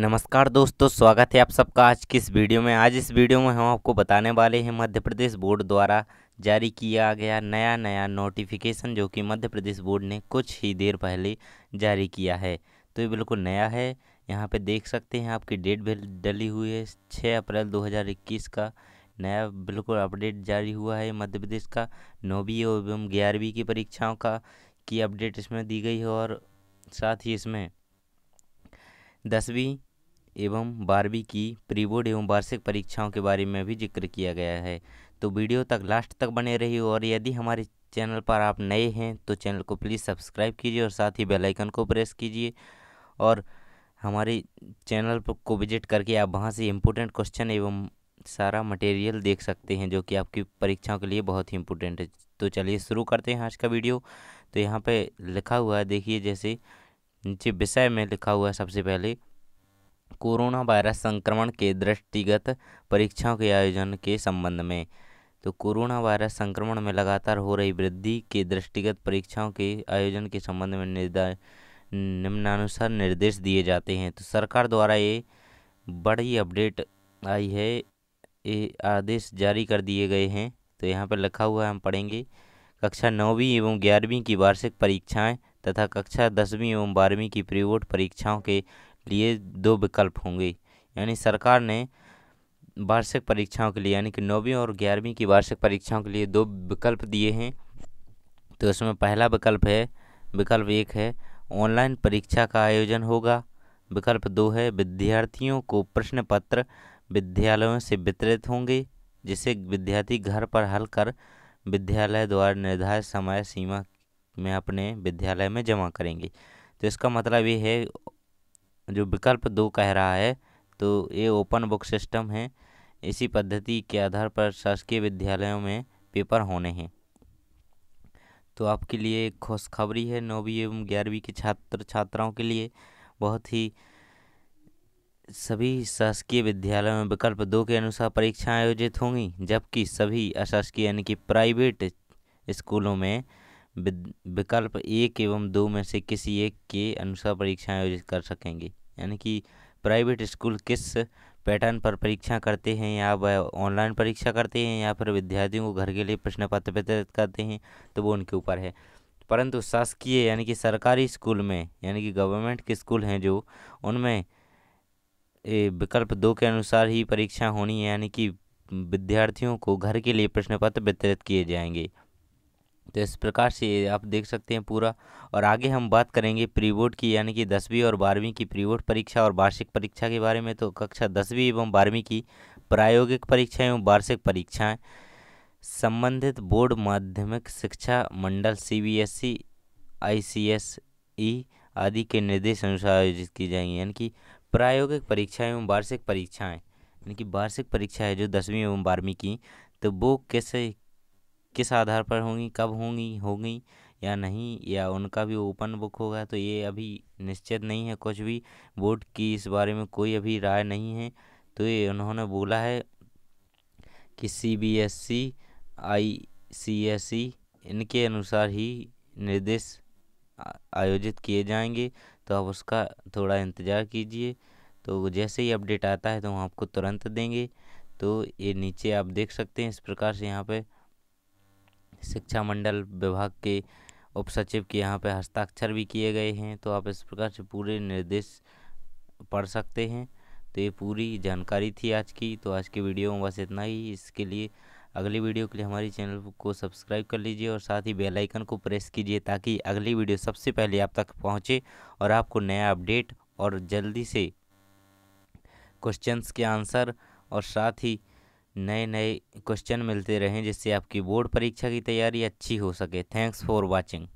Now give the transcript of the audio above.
नमस्कार दोस्तों स्वागत है आप सबका आज की इस वीडियो में आज इस वीडियो में हम आपको बताने वाले हैं मध्य प्रदेश बोर्ड द्वारा जारी किया गया नया नया नोटिफिकेशन जो कि मध्य प्रदेश बोर्ड ने कुछ ही देर पहले जारी किया है तो ये बिल्कुल नया है यहाँ पे देख सकते हैं आपकी डेट भी डली हुई है छः अप्रैल दो का नया बिल्कुल अपडेट जारी हुआ है मध्य प्रदेश का नौवीं एवं ग्यारहवीं की परीक्षाओं का की अपडेट इसमें दी गई है और साथ ही इसमें दसवीं एवं बारहवीं की प्री बोर्ड एवं वार्षिक परीक्षाओं के बारे में भी जिक्र किया गया है तो वीडियो तक लास्ट तक बने रही और यदि हमारे चैनल पर आप नए हैं तो चैनल को प्लीज़ सब्सक्राइब कीजिए और साथ ही बेल आइकन को प्रेस कीजिए और हमारे चैनल को विजिट करके आप वहाँ से इम्पोर्टेंट क्वेश्चन एवं सारा मटेरियल देख सकते हैं जो कि आपकी परीक्षाओं के लिए बहुत ही इम्पोर्टेंट है तो चलिए शुरू करते हैं आज का वीडियो तो यहाँ पे लिखा हुआ है देखिए जैसे नीचे विषय में लिखा हुआ है सबसे पहले कोरोना वायरस संक्रमण के दृष्टिगत परीक्षाओं के आयोजन के संबंध में तो कोरोना वायरस संक्रमण में लगातार हो रही वृद्धि के दृष्टिगत परीक्षाओं के आयोजन के संबंध में निर्दा निम्नानुसार निर्देश दिए जाते हैं तो सरकार द्वारा ये बड़ी अपडेट आई है ये आदेश जारी कर दिए गए हैं तो यहाँ पर लिखा हुआ है हम पढ़ेंगे कक्षा नौवीं एवं ग्यारहवीं की वार्षिक परीक्षाएं तथा कक्षा दसवीं एवं बारहवीं की प्री बोर्ड परीक्षाओं के लिए दो विकल्प होंगे यानी सरकार ने वार्षिक परीक्षाओं के लिए यानी कि नौवीं और ग्यारहवीं की वार्षिक परीक्षाओं के लिए दो विकल्प दिए हैं तो इसमें पहला विकल्प है विकल्प एक है ऑनलाइन परीक्षा का आयोजन होगा विकल्प दो है विद्यार्थियों को प्रश्न पत्र विद्यालयों से वितरित होंगे जिसे विद्यार्थी घर पर हल कर विद्यालय द्वारा निर्धारित समय सीमा में अपने विद्यालय में जमा करेंगे तो इसका मतलब ये है जो विकल्प दो कह रहा है तो ये ओपन बुक सिस्टम है इसी पद्धति के आधार पर शासकीय विद्यालयों में पेपर होने हैं तो आपके लिए खुशखबरी है नौवीं एवं ग्यारहवीं के छात्र छात्राओं के लिए बहुत ही सभी शासकीय विद्यालयों में विकल्प दो के अनुसार परीक्षाएं आयोजित होंगी जबकि सभी अशासकीय यानी कि प्राइवेट स्कूलों में विकल्प एक एवं दो में से किसी एक के अनुसार परीक्षाएं आयोजित कर सकेंगे यानी कि प्राइवेट स्कूल किस पैटर्न पर परीक्षा करते हैं या वह ऑनलाइन परीक्षा करते हैं या फिर विद्यार्थियों को घर के लिए प्रश्न पत्र वितरित करते हैं तो वो उनके ऊपर है परंतु शासकीय यानी कि सरकारी स्कूल में यानी कि गवर्नमेंट के स्कूल हैं जो उनमें विकल्प दो के अनुसार ही परीक्षा होनी है यानी कि विद्यार्थियों को घर के लिए प्रश्न पत्र वितरित किए जाएंगे तो इस प्रकार से आप देख सकते हैं पूरा और आगे हम बात करेंगे प्री बोर्ड की यानी कि दसवीं और बारहवीं की प्री बोर्ड परीक्षा और वार्षिक परीक्षा के बारे में तो कक्षा दसवीं एवं बारहवीं की प्रायोगिक परीक्षा एवं वार्षिक परीक्षाएं संबंधित बोर्ड माध्यमिक शिक्षा मंडल सीबीएसई आईसीएसई आदि के निर्देश अनुसार आयोजित की जाएंगी यानी कि प्रायोगिक परीक्षाएँ एवं वार्षिक परीक्षाएँ यानी कि वार्षिक परीक्षा है जो दसवीं एवं बारहवीं की तो वो कैसे किस आधार पर होंगी कब होंगी होंगी या नहीं या उनका भी ओपन बुक होगा तो ये अभी निश्चित नहीं है कुछ भी बोर्ड की इस बारे में कोई अभी राय नहीं है तो ये उन्होंने बोला है कि C B S C I C S C इनके अनुसार ही निर्देश आयोजित किए जाएंगे तो आप उसका थोड़ा इंतज़ार कीजिए तो जैसे ही अपडेट आता है तो हम आपको तुरंत देंगे तो ये नीचे आप देख सकते हैं इस प्रकार से यहाँ पे शिक्षा मंडल विभाग के उप सचिव के यहाँ पर हस्ताक्षर भी किए गए हैं तो आप इस प्रकार से पूरे निर्देश पढ़ सकते हैं तो ये पूरी जानकारी थी आज की तो आज की वीडियो में बस इतना ही इसके लिए अगली वीडियो के लिए हमारे चैनल को सब्सक्राइब कर लीजिए और साथ ही बेल आइकन को प्रेस कीजिए ताकि अगली वीडियो सबसे पहले आप तक पहुंचे और आपको नया अपडेट और जल्दी से क्वेश्चंस के आंसर और साथ ही नए नए क्वेश्चन मिलते रहें जिससे आपकी बोर्ड परीक्षा की तैयारी अच्छी हो सके थैंक्स फॉर वॉचिंग